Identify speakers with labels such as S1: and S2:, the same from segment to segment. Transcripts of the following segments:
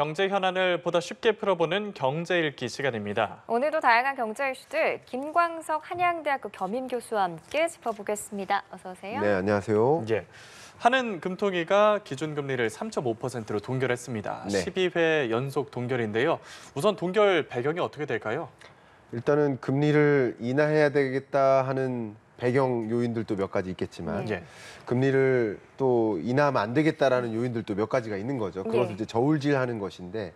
S1: 경제 현안을 보다 쉽게 풀어보는 경제 읽기 시간입니다.
S2: 오늘도 다양한 경제 이슈들 김광석 한양대학교 겸임 교수와 함께 짚어보겠습니다. 어서 오세요. 네,
S1: 안녕하세요. 예. 한은 금통위가 기준금리를 3.5%로 동결했습니다. 네. 12회 연속 동결인데요. 우선 동결 배경이 어떻게 될까요?
S3: 일단은 금리를 인하해야 되겠다 하는 배경 요인들도 몇 가지 있겠지만 네. 금리를 또 인하하면 안 되겠다라는 요인들도 몇 가지가 있는 거죠. 그것을 네. 이제 저울질하는 것인데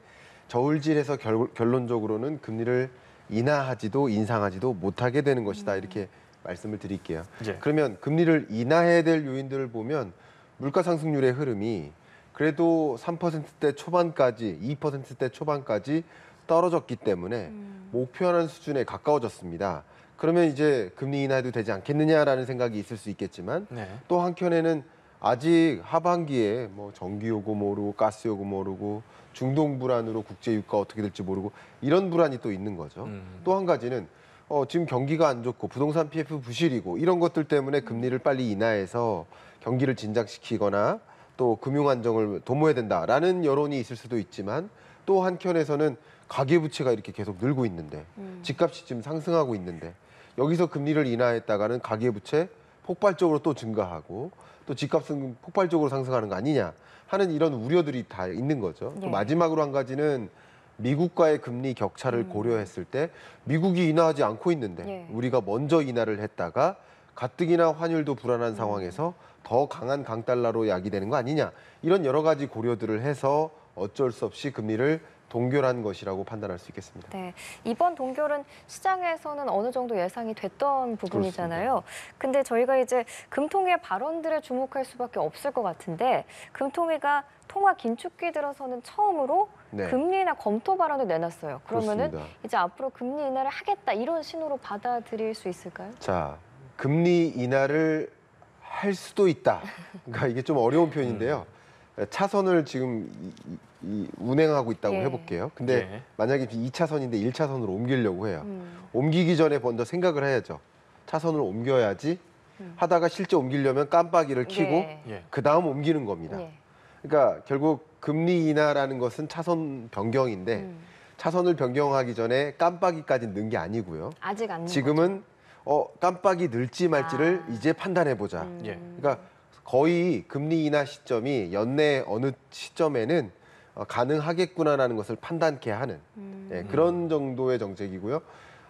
S3: 저울질해서 결, 결론적으로는 금리를 인하하지도 인상하지도 못하게 되는 것이다 음. 이렇게 말씀을 드릴게요. 네. 그러면 금리를 인하해야 될 요인들을 보면 물가 상승률의 흐름이 그래도 3%대 초반까지 2%대 초반까지 떨어졌기 때문에 음. 목표하는 수준에 가까워졌습니다. 그러면 이제 금리 인하해도 되지 않겠느냐라는 생각이 있을 수 있겠지만 네. 또 한켠에는 아직 하반기에 뭐 전기요금 오르고 가스요금 오르고 중동 불안으로 국제 유가 어떻게 될지 모르고 이런 불안이 또 있는 거죠. 음. 또한 가지는 어, 지금 경기가 안 좋고 부동산 PF 부실이고 이런 것들 때문에 금리를 빨리 인하해서 경기를 진작시키거나 또 금융 안정을 도모해야 된다라는 여론이 있을 수도 있지만 또 한켠에서는 가계부채가 이렇게 계속 늘고 있는데 음. 집값이 지금 상승하고 있는데 여기서 금리를 인하했다가는 가계부채 폭발적으로 또 증가하고 또 집값은 폭발적으로 상승하는 거 아니냐 하는 이런 우려들이 다 있는 거죠. 예. 마지막으로 한 가지는 미국과의 금리 격차를 음. 고려했을 때 미국이 인하하지 않고 있는데 예. 우리가 먼저 인하를 했다가 가뜩이나 환율도 불안한 음. 상황에서 더 강한 강달러로 야기되는 거 아니냐 이런 여러 가지 고려들을 해서 어쩔 수 없이 금리를 동결한 것이라고 판단할 수 있겠습니다.
S2: 네, 이번 동결은 시장에서는 어느 정도 예상이 됐던 부분이잖아요. 그렇습니다. 근데 저희가 이제 금통위의 발언들에 주목할 수밖에 없을 것 같은데 금통위가 통화 긴축기 들어서는 처음으로 네. 금리 나 검토 발언을 내놨어요. 그러면은 이제 앞으로 금리 인하를 하겠다 이런 신호로 받아들일 수 있을까요?
S3: 자, 금리 인하를 할 수도 있다. 그러니까 이게 좀 어려운 표현인데요. 음. 차선을 지금 이 운행하고 있다고 예. 해볼게요. 근데 네. 만약에 2차선인데 1차선으로 옮기려고 해요. 음. 옮기기 전에 먼저 생각을 해야죠. 차선을 옮겨야지 음. 하다가 실제 옮기려면 깜빡이를 켜고 네. 예. 예. 그 다음 옮기는 겁니다. 네. 그러니까 결국 금리 인하라는 것은 차선 변경인데 음. 차선을 변경하기 전에 깜빡이까지 는게 아니고요.
S2: 아직 안 지금은
S3: 어 깜빡이 늘지 말지를 아. 이제 판단해 보자. 음. 그러니까 거의 금리 인하 시점이 연내 어느 시점에는 어, 가능하겠구나라는 것을 판단케 하는 음. 예, 그런 음. 정도의 정책이고요.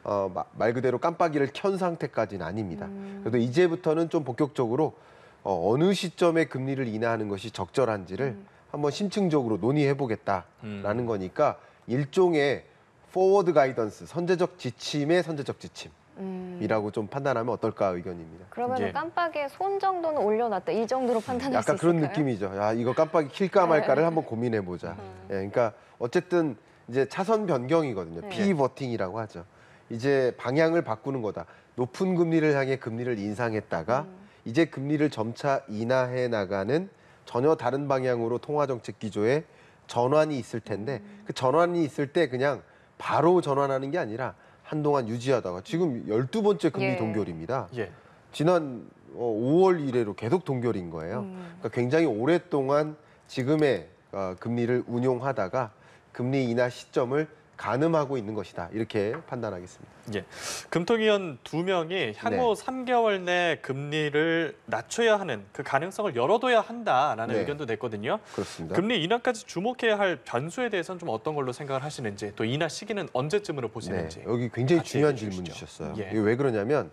S3: 어, 마, 말 그대로 깜빡이를 켠 상태까지는 아닙니다. 음. 그래도 이제부터는 좀 본격적으로 어, 어느 시점에 금리를 인하하는 것이 적절한지를 음. 한번 심층적으로 논의해 보겠다라는 음. 거니까 일종의 포워드 가이던스, 선제적 지침의 선제적 지침.
S2: 음. 이라고
S3: 좀 판단하면 어떨까 의견입니다. 그러면 예.
S2: 깜빡에손 정도는 올려놨다 이 정도로 판단할 약수 있을까요? 그런
S3: 느낌이죠. 야 이거 깜빡이 킬까 네. 말까를 한번 고민해 보자. 음. 예, 그러니까 어쨌든 이제 차선 변경이거든요. 네. 피버팅이라고 하죠. 이제 방향을 바꾸는 거다. 높은 금리를 향해 금리를 인상했다가 음. 이제 금리를 점차 인하해 나가는 전혀 다른 방향으로 통화정책 기조에 전환이 있을 텐데 음. 그 전환이 있을 때 그냥 바로 전환하는 게 아니라 한동안 유지하다가 지금 12번째 금리 예. 동결입니다. 예. 지난 5월 어, 이래로 계속 동결인 거예요. 음. 그러니까 굉장히 오랫동안 지금의 어, 금리를 운용하다가 금리 인하 시점을 가늠하고 있는 것이다 이렇게 판단하겠습니다.
S1: 예. 금통위원 두 명이 향후 네. 3개월 내 금리를 낮춰야 하는 그 가능성을 열어둬야 한다라는 네. 의견도 냈거든요. 그렇습니다. 금리 인하까지 주목해야 할 변수에 대해서는 좀 어떤 걸로 생각을 하시는지 또 인하 시기는 언제쯤으로 보시는지 네.
S3: 여기 굉장히 중요한 질문 주셨어요. 예. 이게 왜 그러냐면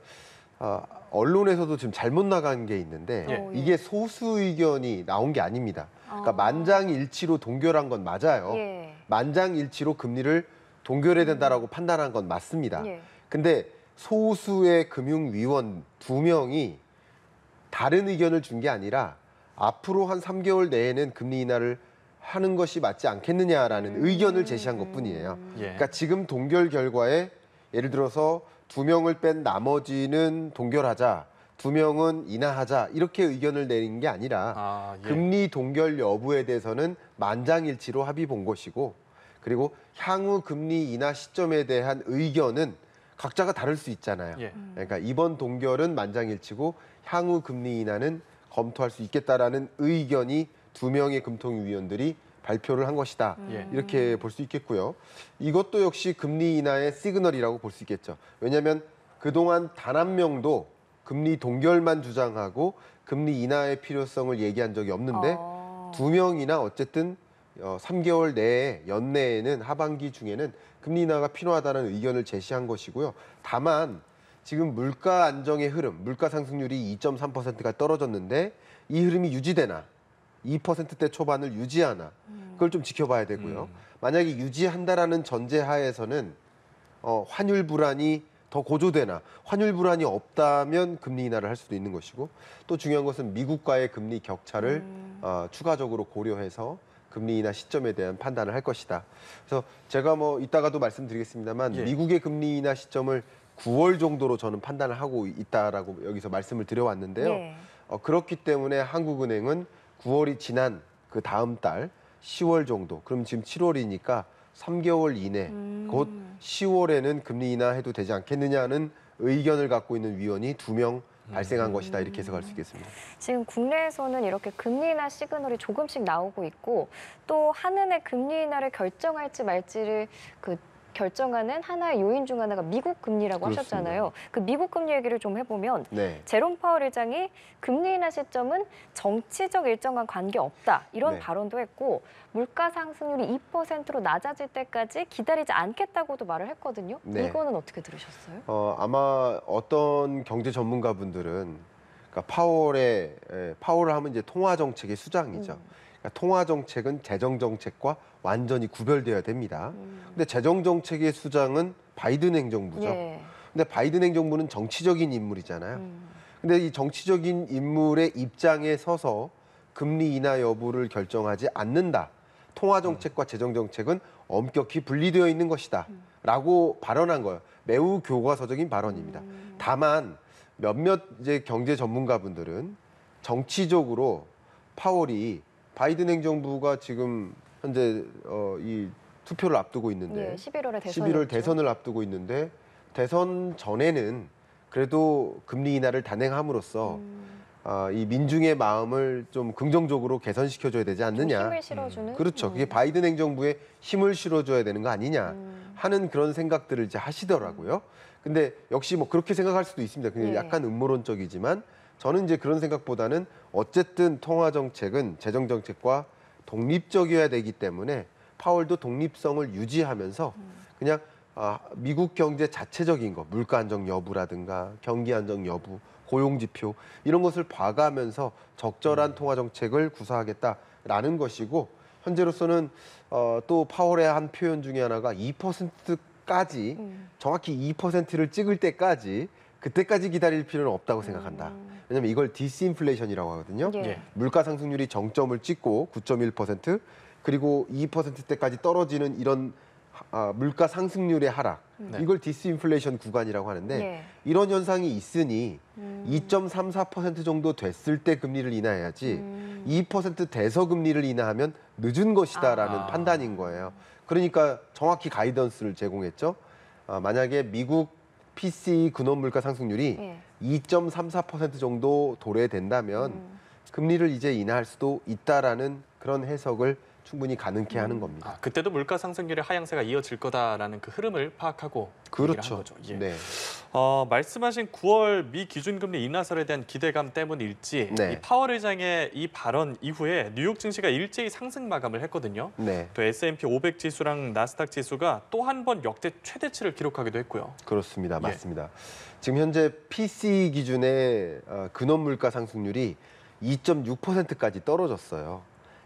S3: 어, 언론에서도 지금 잘못 나간 게 있는데 예. 어, 예. 이게 소수 의견이 나온 게 아닙니다. 그러니까 아. 만장일치로 동결한 건 맞아요. 예. 만장일치로 금리를 동결해야 된다라고 판단한 건 맞습니다. 예. 근데 소수의 금융위원 두 명이 다른 의견을 준 게 아니라 앞으로 한 3개월 내에는 금리 인하를 하는 것이 맞지 않겠느냐라는 음. 의견을 제시한 것 뿐이에요. 예. 그러니까 지금 동결 결과에 예를 들어서 두 명을 뺀 나머지는 동결하자, 두 명은 인하하자 이렇게 의견을 내린 게 아니라 아, 예. 금리 동결 여부에 대해서는 만장일치로 합의 본 것이고 그리고 향후 금리 인하 시점에 대한 의견은 각자가 다를 수 있잖아요. 예. 그러니까 이번 동결은 만장일치고 향후 금리 인하는 검토할 수 있겠다라는 의견이 두 명의 금통위원들이 발표를 한 것이다. 예. 이렇게 볼 수 있겠고요. 이것도 역시 금리 인하의 시그널이라고 볼 수 있겠죠. 왜냐하면 그동안 단 한 명도 금리 동결만 주장하고 금리 인하의 필요성을 얘기한 적이 없는데 어... 두 명이나 어쨌든 어, 3개월 내에 연내에는 하반기 중에는 금리 인하가 필요하다는 의견을 제시한 것이고요. 다만 지금 물가 안정의 흐름, 물가 상승률이 2.3%가 떨어졌는데 이 흐름이 유지되나 2%대 초반을 유지하나 그걸 좀 지켜봐야 되고요. 음. 만약에 유지한다라는 전제하에서는 어, 환율 불안이 더 고조되나 환율 불안이 없다면 금리 인하를 할 수도 있는 것이고 또 중요한 것은 미국과의 금리 격차를 음. 어, 추가적으로 고려해서 금리 인하 시점에 대한 판단을 할 것이다. 그래서 제가 뭐 이따가도 말씀드리겠습니다만 예. 미국의 금리 인하 시점을 9월 정도로 저는 판단을 하고 있다라고 여기서 말씀을 드려왔는데요. 예. 어, 그렇기 때문에 한국은행은 9월이 지난 그 다음 달 10월 정도, 그럼 지금 7월이니까 3개월 이내 음. 곧 10월에는 금리 인하해도 되지 않겠느냐는 의견을 갖고 있는 위원이 두명 발생한 음. 것이다 이렇게 해석할 수 있겠습니다.
S2: 지금 국내에서는 이렇게 금리 인하 시그널이 조금씩 나오고 있고 또 한은의 금리 인하를 결정할지 말지를 그 결정하는 하나의 요인 중 하나가 미국 금리라고 그렇습니다. 하셨잖아요. 그 미국 금리 얘기를 좀 해보면 네. 제롬 파월 의장이 금리 인하 시점은 정치적 일정과 관계없다 이런 네. 발언도 했고 물가 상승률이 2%로 낮아질 때까지 기다리지 않겠다고도 말을 했거든요. 네. 이거는 어떻게 들으셨어요? 어,
S3: 아마 어떤 경제 전문가분들은 그러니까 파월의 예, 파월을 하면 이제 통화 정책의 수장이죠. 음. 그러니까 통화 정책은 재정 정책과 완전히 구별돼야 됩니다. 음. 근데 재정 정책의 수장은 바이든 행정부죠. 예. 근데 바이든 행정부는 정치적인 인물이잖아요. 음. 근데 이 정치적인 인물의 입장에 서서 금리 인하 여부를 결정하지 않는다. 통화 정책과 재정 정책은 엄격히 분리되어 있는 것이다라고 발언한 거예요. 매우 교과서적인 발언입니다. 음. 다만 몇몇 이제 경제 전문가분들은 정치적으로 파월이 바이든 행정부가 지금 현재 어, 이 투표를 앞두고 있는데 예,
S2: 11월에 대선 11월
S3: 대선을 앞두고 있는데 대선 전에는 그래도 금리 인하를 단행함으로써 음. 아, 이 민중의 마음을 좀 긍정적으로 개선시켜줘야 되지 않느냐. 힘을
S2: 실어주는. 음. 그렇죠.
S3: 그게 음. 바이든 행정부에 힘을 실어줘야 되는 거 아니냐 음. 하는 그런 생각들을 이제 하시더라고요. 근데 역시 뭐 그렇게 생각할 수도 있습니다. 그냥 예. 약간 음모론적이지만 저는 이제 그런 생각보다는 어쨌든 통화 정책은 재정 정책과 독립적이어야 되기 때문에 파월도 독립성을 유지하면서 그냥 아, 미국 경제 자체적인 거, 물가 안정 여부라든가 경기 안정 여부, 고용 지표 이런 것을 봐가면서 적절한 음. 통화 정책을 구사하겠다라는 것이고 현재로서는 어, 또 파월의 한 표현 중에 하나가 2%까지 음. 정확히 2%를 찍을 때까지 그때까지 기다릴 필요는 없다고 생각한다. 음. 왜냐면 이걸 디스인플레이션이라고 하거든요. 예. 예. 물가 상승률이 정점을 찍고 9.1% 그리고 2%대까지 떨어지는 이런 아, 물가 상승률의 하락. 네. 이걸 디스인플레이션 구간이라고 하는데 네. 이런 현상이 있으니 음. 2.34% 정도 됐을 때 금리를 인하해야지 음. 2% 대서 금리를 인하하면 늦은 것이다라는 아. 판단인 거예요. 그러니까 정확히 가이던스를 제공했죠. 아, 만약에 미국 PC 근원 물가 상승률이 예. 2.34% 정도 도래된다면 음. 금리를 이제 인하할 수도 있다라는 그런 해석을 충분히 가능케 하는 음. 겁니다. 아,
S1: 그때도 물가 상승률의 하향세가 이어질 거다라는 그 흐름을 파악하고 그렇죠. 거죠. 예. 네. 어, 말씀하신 9월 미 기준금리 인하설에 대한 기대감 때문일지 네. 이 파월 의장의 이 발언 이후에 뉴욕 증시가 일제히 상승 마감을 했거든요. 네. 또 S&P 500 지수랑 나스닥 지수가 또 한 번 역대 최대치를 기록하기도 했고요.
S3: 그렇습니다. 예. 맞습니다. 예. 지금 현재 PC 기준의 어, 근원 물가 상승률이 2.6%까지 떨어졌어요.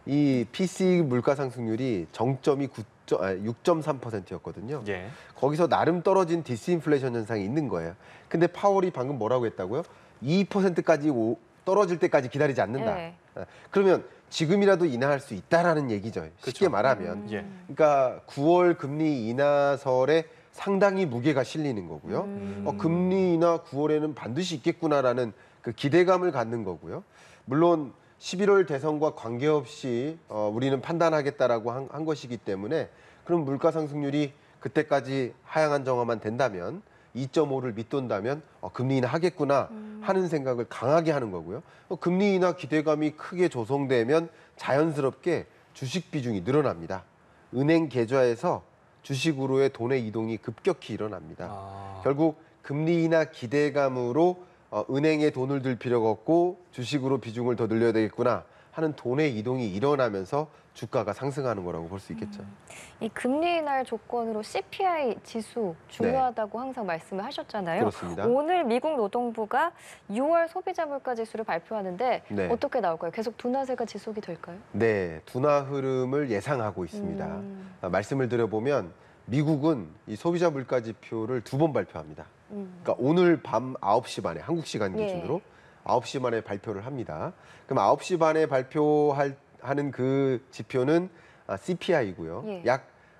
S3: 이 PC 물가 상승률이 정점이 9. 6.3%였거든요. 예. 거기서 나름 떨어진 디스인플레이션 현상이 있는 거예요. 근데 파월이 방금 뭐라고 했다고요? 2%까지 오, 떨어질 때까지 기다리지 않는다. 예. 아, 그러면 지금이라도 인하할 수 있다라는 얘기죠. 그쵸. 쉽게 그렇죠. 말하면. 음. 예. 그러니까 9월 금리 인하설에 상당히 무게가 실리는 거고요. 음. 어, 금리 인하 9월에는 반드시 있겠구나라는 그 기대감을 갖는 거고요. 물론 11월 대선과 관계없이 어, 우리는 판단하겠다라고 한, 한 것이기 때문에 그럼 물가 상승률이 그때까지 하향 안정화만 된다면 2.5를 밑돈다면 어, 금리 인하 하겠구나 음. 하는 생각을 강하게 하는 거고요. 어, 금리 인하 기대감이 크게 조성되면 자연스럽게 주식 비중이 늘어납니다. 은행 계좌에서 주식으로의 돈의 이동이 급격히 일어납니다. 아. 결국 금리 인하 기대감으로 어, 은행에 돈을 들 필요가 없고 주식으로 비중을 더 늘려야 되겠구나 하는 돈의 이동이 일어나면서 주가가 상승하는 거라고 볼 수 있겠죠. 음.
S2: 이 금리 인할 조건으로 CPI 지수 중요하다고 네. 항상 말씀을 하셨잖아요. 그렇습니다. 오늘 미국 노동부가 6월 소비자 물가 지수를 발표하는데 네. 어떻게 나올까요? 계속 둔화세가 지속이 될까요?
S3: 네, 둔화 흐름을 예상하고 있습니다. 음. 아, 말씀을 드려보면 미국은 이 소비자 물가 지표를 두 번 발표합니다. 음. 그러니까 오늘 밤 9시 반에 한국 시간 네. 기준으로 예. 9시 반에 발표를 합니다. 그럼 9시 반에 발표하는 할그 지표는 아, CPI고요. 예.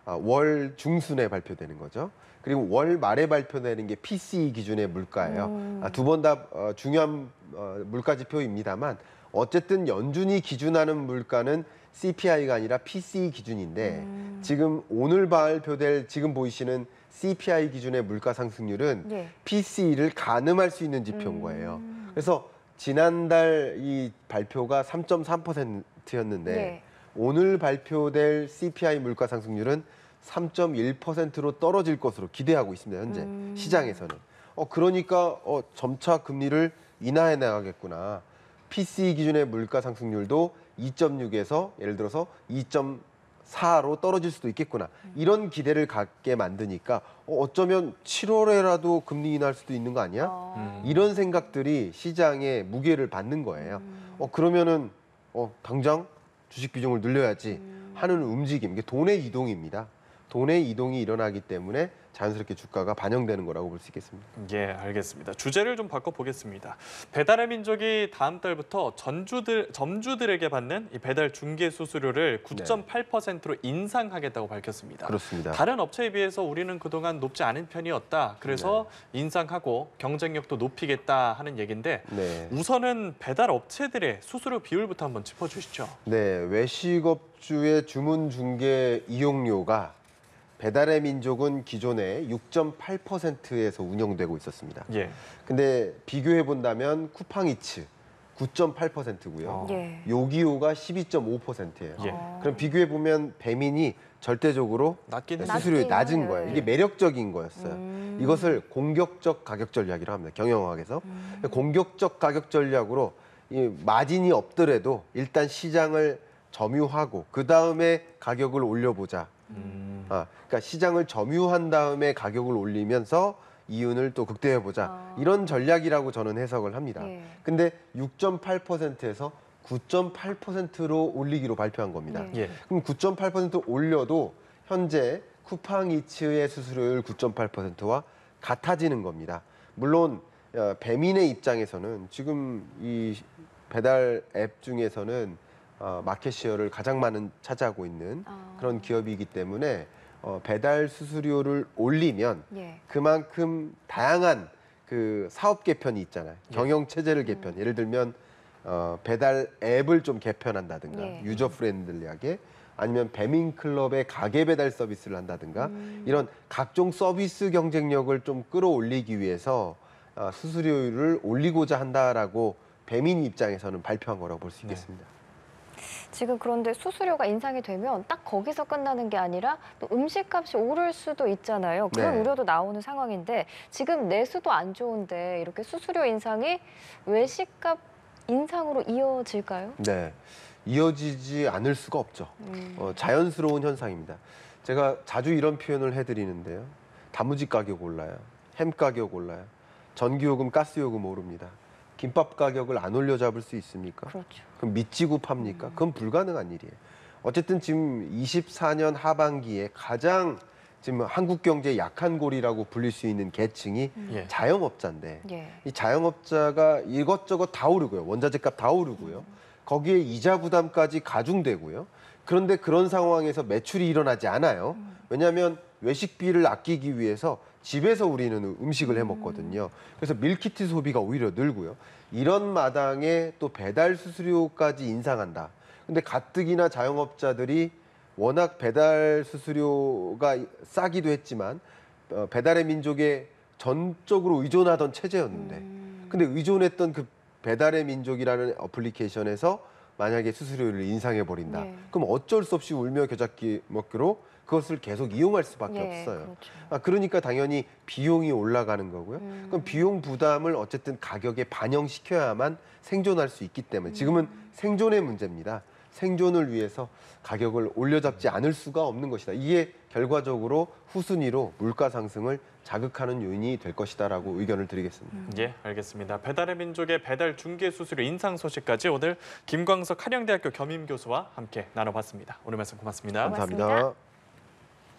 S3: 약월 아, 중순에 발표되는 거죠. 그리고 월 말에 발표되는 게 PCE 기준의 물가예요. 음. 아, 두번다 어, 중요한 어, 물가 지표입니다만 어쨌든 연준이 기준하는 물가는 CPI가 아니라 PCE 기준인데 음. 지금 오늘 발표될 지금 보이시는 CPI 기준의 물가 상승률은 예. PCE를 가늠할 수 있는 지표인 음. 거예요. 음. 그래서 지난달 이 발표가 3.3%였는데 예. 오늘 발표될 CPI 물가 상승률은 3.1%로 떨어질 것으로 기대하고 있습니다. 현재 음. 시장에서는. 어 그러니까 어 점차 금리를 인하해 나가겠구나. PCE 기준의 물가 상승률도 2.6에서 예를 들어서 2.4로 떨어질 수도 있겠구나. 이런 기대를 갖게 만드니까 어, 어쩌면 7월에라도 금리 인하할 수도 있는 거 아니야? 아. 음. 이런 생각들이 시장에 무게를 받는 거예요. 음. 어, 그러면은 어, 당장 주식 비중을 늘려야지 음. 하는 움직임. 이게 돈의 이동입니다. 돈의 이동이 일어나기 때문에 자연스럽게 주가가 반영되는 거라고 볼 수 있겠습니다.
S1: 예, 알겠습니다. 주제를 좀 바꿔보겠습니다. 배달의 민족이 다음 달부터 전주들, 점주들에게 받는 배달 중개 수수료를 9.8%로 인상하겠다고 밝혔습니다. 그렇습니다. 다른 업체에 비해서 우리는 그동안 높지 않은 편이었다. 그래서 네. 인상하고 경쟁력도 높이겠다 하는 얘기인데 네. 우선은 배달 업체들의 수수료 비율부터 한번 짚어주시죠.
S3: 네, 외식업주의 주문 중개 이용료가 배달의 민족은 기존에 6.8%에서 운영되고 있었습니다. 예. 근데 비교해 본다면 쿠팡이츠 9.8%고요. 아. 예. 요기요가 12.5%예요. 예. 그럼 비교해 보면 배민이 절대적으로 낮긴 수수료이 낮은 거예요. 이게 예. 매력적인 거였어요. 음. 이것을 공격적 가격 전략이라고 합니다. 경영학에서 음. 공격적 가격 전략으로 이 마진이 없더라도 일단 시장을 점유하고 그 다음에 가격을 올려보자. 음. 아, 그러니까 시장을 점유한 다음에 가격을 올리면서 이윤을 또 극대해 보자 아. 이런 전략이라고 저는 해석을 합니다. 예. 근데 6.8%에서 9.8%로 올리기로 발표한 겁니다. 예. 예. 그럼 9.8% 올려도 현재 쿠팡 이츠의 수수료율 9.8%와 같아지는 겁니다. 물론 어, 배민의 입장에서는 지금 이 배달 앱 중에서는 어, 마켓 시어를 가장 많은 차지하고 있는 아. 그런 기업이기 때문에 어, 배달 수수료를 올리면 예. 그만큼 다양한 그 사업 개편이 있잖아요. 예. 경영 체제를 음. 개편. 음. 예를 들면 어, 배달 앱을 좀 개편한다든가 예. 유저 프렌들리하게 아니면 배민 클럽의 가게 배달 서비스를 한다든가 음. 이런 각종 서비스 경쟁력을 좀 끌어올리기 위해서 어, 수수료율을 올리고자 한다라고 배민 입장에서는 발표한 거라고 볼수 네. 있겠습니다. 네.
S2: 지금 그런데 수수료가 인상이 되면 딱 거기서 끝나는 게 아니라 또 음식값이 오를 수도 있잖아요. 그런 네. 우려도 나오는 상황인데 지금 내수도 안 좋은데 이렇게 수수료 인상이 외식값 인상으로 이어질까요?
S3: 네. 이어지지 않을 수가 없죠. 음. 어, 자연스러운 현상입니다. 제가 자주 이런 표현을 해드리는데요. 다무지 가격 올라요. 햄 가격 올라요. 전기요금, 가스요금 오릅니다. 김밥 가격을 안 올려 잡을 수 있습니까? 그렇죠. 그럼 미지고 팝니까? 그건 불가능한 일이에요. 어쨌든 지금 24년 하반기에 가장 지금 한국 경제 약한 고리라고 불릴 수 있는 계층이 음. 예. 자영업자인데 예. 이 자영업자가 이것저것 다 오르고요. 원자재값 다 오르고요. 음. 거기에 이자 부담까지 가중되고요. 그런데 그런 상황에서 매출이 일어나지 않아요. 음. 왜냐하면 외식비를 아끼기 위해서 집에서 우리는 음식을 해 먹거든요. 그래서 밀키트 소비가 오히려 늘고요. 이런 마당에 또 배달 수수료까지 인상한다. 근데 가뜩이나 자영업자들이 워낙 배달 수수료가 싸기도 했지만 어, 배달의 민족에 전적으로 의존하던 체제였는데 음. 근데 의존했던 그 배달의 민족이라는 어플리케이션에서 만약에 수수료를 인상해 버린다. 네. 그럼 어쩔 수 없이 울며 겨자기 먹기로 그것을 계속 이용할 수밖에 예, 없어요. 그렇죠. 아, 그러니까 당연히 비용이 올라가는 거고요. 음. 그럼 비용 부담을 어쨌든 가격에 반영시켜야만 생존할 수 있기 때문에 음. 지금은 생존의 문제입니다. 생존을 위해서 가격을 올려잡지 않을 수가 없는 것이다. 이게 결과적으로 후순위로 물가 상승을 자극하는 요인이 될 것이다라고 의견을
S1: 드리겠습니다. 음. 예, 알겠습니다. 배달의 민족의 배달 중개 수수료 인상 소식까지 오늘 김광석 한양대학교 겸임 교수와 함께 나눠봤습니다. 오늘 말씀 고맙습니다. 고맙습니다. 감사합니다.